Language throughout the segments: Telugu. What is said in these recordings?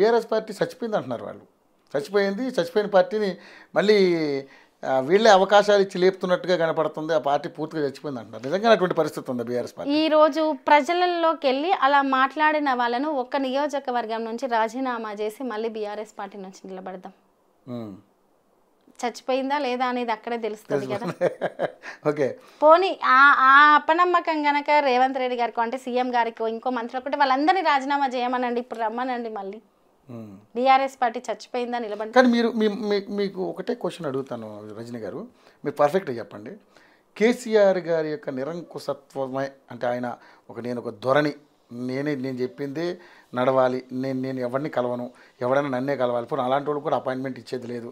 బీఆర్ఎస్ పార్టీ చచ్చిపోయింది అంటున్నారు వాళ్ళు చచ్చిపోయింది చచ్చిపోయిన పార్టీని మళ్ళీ వీళ్ళే అవకాశాలు ఇచ్చి లేపుతున్నట్టుగా కనపడుతుంది ఆ పార్టీ పూర్తిగా చచ్చిపోయింది అంటున్నారు నిజంగా అటువంటి పరిస్థితి ఉంది బీఆర్ఎస్ పార్టీ ఈ రోజు ప్రజలలోకి వెళ్ళి అలా మాట్లాడిన వాళ్ళను ఒక్క నియోజకవర్గం నుంచి రాజీనామా చేసి మళ్ళీ బీఆర్ఎస్ పార్టీ నుంచి నిలబడదాం చచ్చిపోయిందా లేదా అనేది అక్కడే తెలుస్తుంది కదా ఓకే పోనీ ఆ ఆ అపనమ్మకం కనుక రేవంత్ రెడ్డి గారికి అంటే సీఎం గారికి ఇంకో మంత్రి ఒకటి వాళ్ళందరినీ రాజీనామా చేయమనండి ఇప్పుడు రమ్మనండి మళ్ళీ డిఆర్ఎస్ పార్టీ చచ్చిపోయిందా నిలబడి కానీ మీరు మీకు ఒకటే క్వశ్చన్ అడుగుతాను రజని గారు మీరు పర్ఫెక్ట్గా చెప్పండి కేసీఆర్ గారి యొక్క నిరంకుశత్వమే అంటే ఆయన ఒక నేను ఒక ధోరణి నేనే నేను చెప్పింది నడవాలి నేను నేను ఎవరిని కలవను ఎవరైనా నన్నే కలవాలి పోనీ అలాంటి వాళ్ళు కూడా అపాయింట్మెంట్ ఇచ్చేది లేదు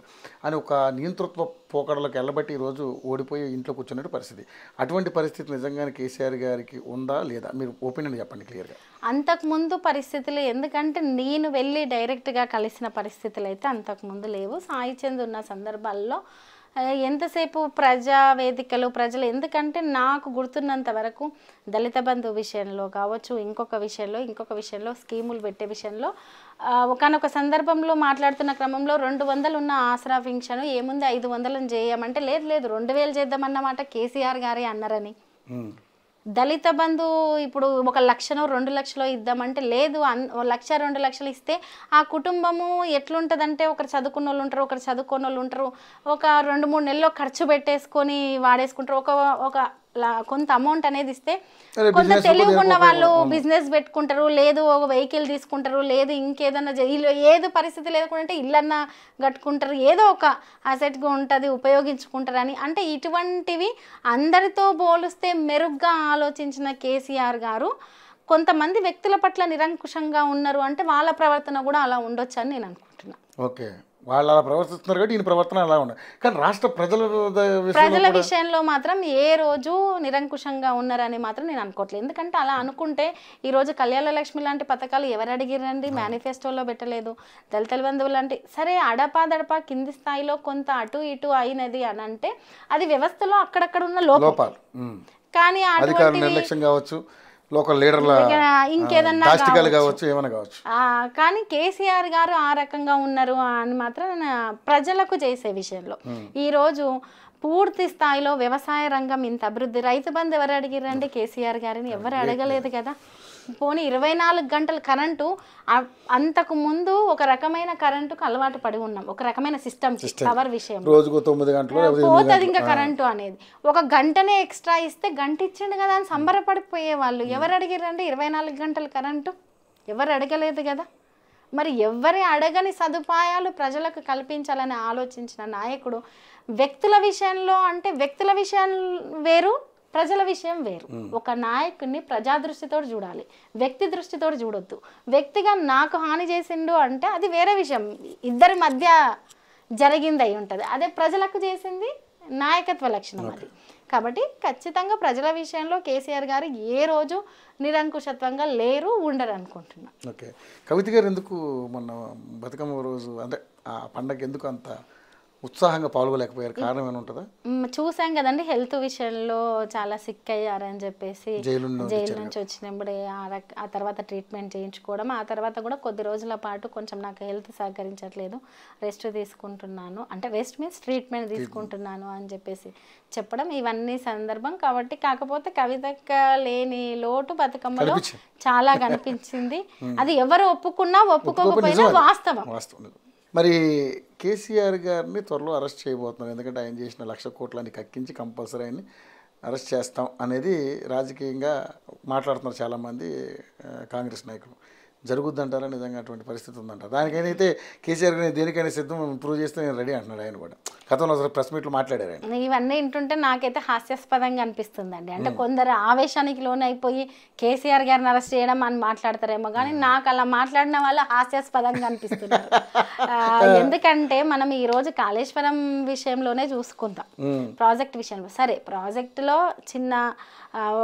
అని ఒక నియంతృత్వ పోకడలకు వెళ్ళబట్టి ఈరోజు ఓడిపోయి ఇంట్లో కూర్చున్నట్టు పరిస్థితి అటువంటి పరిస్థితి నిజంగానే కేసీఆర్ గారికి ఉందా లేదా మీరు ఒపీనియన్ చెప్పండి క్లియర్గా అంతకుముందు పరిస్థితులు ఎందుకంటే నేను వెళ్ళి డైరెక్ట్గా కలిసిన పరిస్థితులు అయితే అంతకుముందు లేవు సాయి ఉన్న సందర్భాల్లో ఎంతసేపు ప్రజా వేదికలు ప్రజలు ఎందుకంటే నాకు గుర్తున్నంత వరకు దళిత బంధు విషయంలో కావచ్చు ఇంకొక విషయంలో ఇంకొక విషయంలో స్కీములు పెట్టే విషయంలో ఒకనొక సందర్భంలో మాట్లాడుతున్న క్రమంలో రెండు వందలు ఉన్న ఆసరా పింఛను ఏముంది ఐదు వందలను చేయమంటే లేదు లేదు రెండు వేలు చేద్దామన్నమాట కేసీఆర్ గారే అన్నారని దళిత బంధు ఇప్పుడు ఒక లక్షను రెండు లక్షలు ఇద్దామంటే లేదు అన్ లక్ష రెండు లక్షలు ఇస్తే ఆ కుటుంబము ఎట్లుంటుందంటే ఒకరు చదువుకున్న వాళ్ళు ఉంటారు ఒకరు చదువుకున్న వాళ్ళు ఉంటారు ఒక రెండు మూడు నెలల్లో ఖర్చు పెట్టేసుకొని వాడేసుకుంటారు ఒక ఒక కొంత అమౌంట్ అనేది ఇస్తే కొంత తెలియకుండా వాళ్ళు బిజినెస్ పెట్టుకుంటారు లేదు ఒక వెహికల్ తీసుకుంటారు లేదు ఇంకేదన్నా ఏదో పరిస్థితి లేకుంటే ఇల్లన్నా కట్టుకుంటారు ఏదో ఒక అసెట్గా ఉంటుంది ఉపయోగించుకుంటారు అని అంటే ఇటువంటివి అందరితో పోలిస్తే మెరుగ్గా ఆలోచించిన కేసీఆర్ గారు కొంతమంది వ్యక్తుల పట్ల నిరంకుశంగా ఉన్నారు అంటే వాళ్ళ ప్రవర్తన కూడా అలా ఉండొచ్చు అని నేను అనుకుంటున్నాను ఓకే వాళ్ళు అలా ప్రవర్తిస్తున్నారు కాబట్టి ఈయన ప్రవర్తన అలా ఉండదు కానీ రాష్ట్ర ప్రజల ప్రజల విషయంలో మాత్రం ఏ రోజు నిరంకుశంగా ఉన్నారని మాత్రం నేను అనుకోవట్లేదు ఎందుకంటే అలా అనుకుంటే ఈ రోజు కళ్యాణ లక్ష్మి లాంటి పథకాలు ఎవరు అడిగిరండి మేనిఫెస్టోలో పెట్టలేదు దళిత బంధువు లాంటి సరే అడపా దడపా కింది స్థాయిలో కొంత అటు ఇటు అయినది అని అంటే అది వ్యవస్థలో అక్కడక్కడ ఉన్న లోపాలు కానీ అధికారుల నిర్లక్ష్యం కావచ్చు లోకల్ లీడర్ల ఇంకేదన్నా కావచ్చు ఏమైనా కావచ్చు కానీ కేసీఆర్ గారు ఆ రకంగా ఉన్నారు అని మాత్రం ప్రజలకు చేసే విషయంలో ఈరోజు పూర్తి స్థాయిలో వ్యవసాయ రంగం ఇంత అభివృద్ధి రైతు బంధు ఎవరు అడిగిరండి కేసీఆర్ గారిని ఎవరు అడగలేదు కదా పోనీ ఇరవై నాలుగు గంటల కరెంటు అంతకు ముందు ఒక రకమైన కరెంటుకు అలవాటు పడి ఉన్నాం ఒక రకమైన సిస్టమ్ పవర్ విషయం రోజుకు తొమ్మిది గంటలు పోతుంది ఇంకా కరెంటు అనేది ఒక గంటనే ఎక్స్ట్రా ఇస్తే గంట ఇచ్చిండు కదా అని సంబరపడిపోయే వాళ్ళు ఎవరు అడిగిరండి ఇరవై నాలుగు గంటల కరెంటు ఎవరు అడగలేదు కదా మరి ఎవరి అడగని సదుపాయాలు ప్రజలకు కల్పించాలని ఆలోచించిన నాయకుడు వ్యక్తుల విషయంలో అంటే వ్యక్తుల విషయం వేరు ప్రజల విషయం వేరు ఒక నాయకుడిని ప్రజా దృష్టితో చూడాలి వ్యక్తి దృష్టితో చూడొద్దు వ్యక్తిగా నాకు హాని చేసిండు అంటే అది వేరే విషయం ఇద్దరి మధ్య జరిగింది అయి ఉంటుంది అదే ప్రజలకు చేసింది నాయకత్వ లక్షణం అది కాబట్టి ఖచ్చితంగా ప్రజల విషయంలో కేసీఆర్ గారు ఏ రోజు నిరంకుశత్వంగా లేరు ఉండరు అనుకుంటున్నాను ఓకే కవిత గారు ఎందుకు మొన్న బతుకమ్మ రోజు అంటే ఆ పండగ ఎందుకు అంత ఉత్సాహంగా పాల్గొలేకపోయారు కారణం ఉంటుందా చూసాం కదండి హెల్త్ విషయంలో చాలా సిక్ అయ్యారని చెప్పేసి జైలు నుంచి వచ్చినప్పుడు ఆ తర్వాత ట్రీట్మెంట్ చేయించుకోవడం ఆ తర్వాత కూడా కొద్ది రోజుల పాటు కొంచెం నాకు హెల్త్ సహకరించట్లేదు రెస్ట్ తీసుకుంటున్నాను అంటే రెస్ట్ మీన్స్ ట్రీట్మెంట్ తీసుకుంటున్నాను అని చెప్పేసి చెప్పడం ఇవన్నీ సందర్భం కాబట్టి కాకపోతే కవితక్క లేని లోటు బతుకమ్మలో చాలా కనిపించింది అది ఎవరు ఒప్పుకున్నా ఒప్పుకోకపోయినా వాస్తవం మరి కేసీఆర్ గారిని త్వరలో అరెస్ట్ చేయబోతున్నారు ఎందుకంటే ఆయన చేసిన లక్ష కోట్లని కక్కించి కంపల్సరీ ఆయన్ని అరెస్ట్ చేస్తాం అనేది రాజకీయంగా మాట్లాడుతున్నారు చాలామంది కాంగ్రెస్ నాయకులు జరుగుద్దంటారా నిజంగా అటువంటి పరిస్థితి ఉందంట దానికైనా అయితే కేసీఆర్ గారు దేనికైనా సిద్ధం ఇంప్రూవ్ చేస్తే నేను రెడీ అంటున్నాడు ఆయన కూడా గతంలో అసలు ప్రెస్ మీట్లో మాట్లాడారు ఆయన ఇవన్నీ వింటుంటే నాకైతే హాస్యాస్పదంగా అనిపిస్తుందండి అంటే కొందరు ఆవేశానికి లోనైపోయి కేసీఆర్ గారిని అరెస్ట్ చేయడం అని మాట్లాడతారేమో కానీ నాకు అలా మాట్లాడిన వాళ్ళు హాస్యాస్పదంగా అనిపిస్తున్నారు ఎందుకంటే మనం ఈ రోజు కాళేశ్వరం విషయంలోనే చూసుకుందాం ప్రాజెక్ట్ విషయంలో సరే ప్రాజెక్టులో చిన్న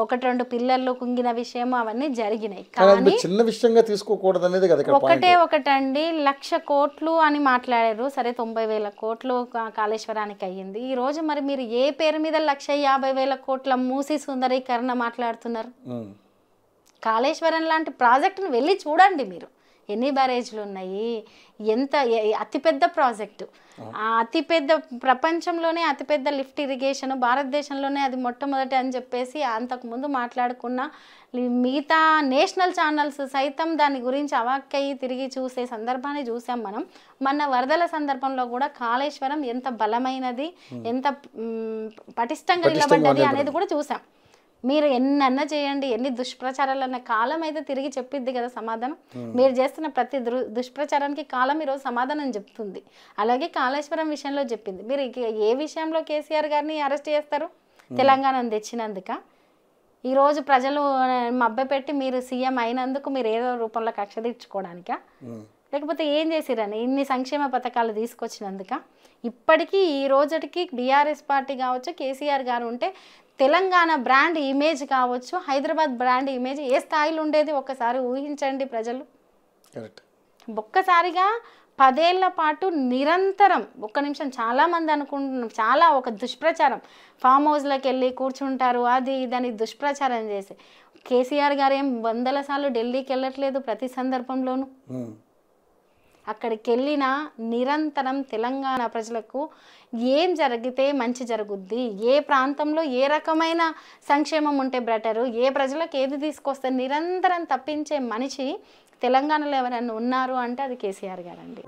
ఒకటి రెండు పిల్లర్లు కుంగిన విషయం అవన్నీ జరిగినాయి కానీ చిన్న విషయంగా తీసుకు తీసుకోకూడదనేది కదా ఒకటే ఒకటండి లక్ష కోట్లు అని మాట్లాడారు సరే తొంభై వేల కోట్లు కాళేశ్వరానికి అయ్యింది ఈ రోజు మరి మీరు ఏ పేరు మీద లక్ష యాభై వేల కోట్ల మూసి సుందరీకరణ మాట్లాడుతున్నారు కాళేశ్వరం లాంటి ప్రాజెక్టును వెళ్ళి చూడండి మీరు ఎన్ని బ్యారేజ్లు ఉన్నాయి ఎంత అతిపెద్ద ప్రాజెక్టు అతిపెద్ద ప్రపంచంలోనే అతిపెద్ద లిఫ్ట్ ఇరిగేషన్ భారతదేశంలోనే అది మొట్టమొదటి అని చెప్పేసి అంతకుముందు మాట్లాడుకున్న మిగతా నేషనల్ ఛానల్స్ సైతం దాని గురించి అవాక్కయ్యి తిరిగి చూసే సందర్భాన్ని చూసాం మనం మన వరదల సందర్భంలో కూడా కాళేశ్వరం ఎంత బలమైనది ఎంత పటిష్టంగా నిలబడ్డది అనేది కూడా చూసాం మీరు అన్న చేయండి ఎన్ని దుష్ప్రచారాలన్న కాలం అయితే తిరిగి చెప్పిద్ది కదా సమాధానం మీరు చేస్తున్న ప్రతి దుష్ప్రచారానికి కాలం ఈరోజు సమాధానం చెప్తుంది అలాగే కాళేశ్వరం విషయంలో చెప్పింది మీరు ఏ విషయంలో కేసీఆర్ గారిని అరెస్ట్ చేస్తారు తెలంగాణను తెచ్చినందుక ఈరోజు ప్రజలు మబ్బె పెట్టి మీరు సీఎం అయినందుకు మీరు ఏదో రూపంలో కక్ష తీర్చుకోవడానిక లేకపోతే ఏం చేసిరని ఇన్ని సంక్షేమ పథకాలు తీసుకొచ్చినందుక ఇప్పటికీ ఈ రోజుకి బీఆర్ఎస్ పార్టీ కావచ్చు కేసీఆర్ గారు ఉంటే తెలంగాణ బ్రాండ్ ఇమేజ్ కావచ్చు హైదరాబాద్ బ్రాండ్ ఇమేజ్ ఏ స్థాయిలో ఉండేది ఒక్కసారి ఊహించండి ప్రజలు ఒక్కసారిగా పదేళ్ల పాటు నిరంతరం ఒక్క నిమిషం చాలామంది అనుకుంటున్నాం చాలా ఒక దుష్ప్రచారం ఫామ్ హౌస్లోకి వెళ్ళి కూర్చుంటారు అది ఇదని దుష్ప్రచారం చేసి కేసీఆర్ గారు ఏం వందల సార్లు ఢిల్లీకి వెళ్ళట్లేదు ప్రతి సందర్భంలోనూ అక్కడికి వెళ్ళినా నిరంతరం తెలంగాణ ప్రజలకు ఏం జరిగితే మంచి జరుగుద్ది ఏ ప్రాంతంలో ఏ రకమైన సంక్షేమం ఉంటే బెటరు ఏ ప్రజలకు ఏది తీసుకొస్తే నిరంతరం తప్పించే మనిషి తెలంగాణలో ఎవరైనా ఉన్నారు అంటే అది కేసీఆర్ గారండి